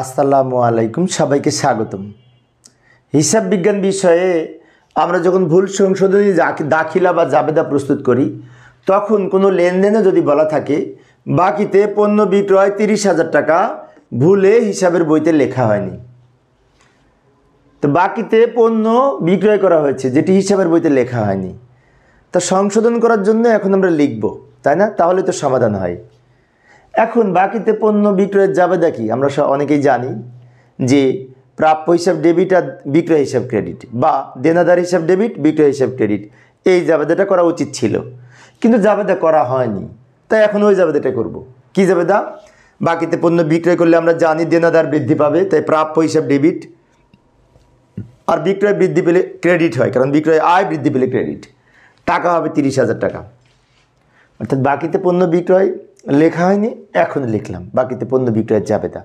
আসসালামু আলাইকুম সবাইকে স্বাগতম হিসাব বিজ্ঞান বিষয়ে আমরা যখন ভুল সংশোধনী দাখিলা বা জাবেদা প্রস্তুত করি তখন কোনো লেনদেনে যদি বলা থাকে বাকিতে পণ্য বিক্রয় তিরিশ হাজার টাকা ভুলে হিসাবের বইতে লেখা হয়নি তো বাকিতে পণ্য বিক্রয় করা হয়েছে যেটি হিসাবের বইতে লেখা হয়নি তা সংশোধন করার জন্য এখন আমরা লিখব তাই না তাহলে তো সমাধান হয় এখন বাকিতে পণ্য বিক্রয়ের যাবে দেখি আমরা অনেকেই জানি যে প্রাপ্য হিসাব ডেবিট আর বিক্রয় হিসাব ক্রেডিট বা দেনাদার হিসাব ডেবিট বিক্রয় হিসাব ক্রেডিট এই জাবেদাটা করা উচিত ছিল কিন্তু জাবেদা করা হয়নি তাই এখন ওই জাবেদাটা করব। কি জাবেদা বাকিতে পণ্য বিক্রয় করলে আমরা জানি দেনাদার বৃদ্ধি পাবে তাই প্রাপ্য হিসাব ডেবিট আর বিক্রয় বৃদ্ধি পেলে ক্রেডিট হয় কারণ বিক্রয় আয় বৃদ্ধি পেলে ক্রেডিট টাকা হবে তিরিশ হাজার টাকা অর্থাৎ বাকিতে পণ্য বিক্রয় লেখা হয়নি এখন লিখলাম বাকিতে পণ্য বিক্রয়ের যাবে তা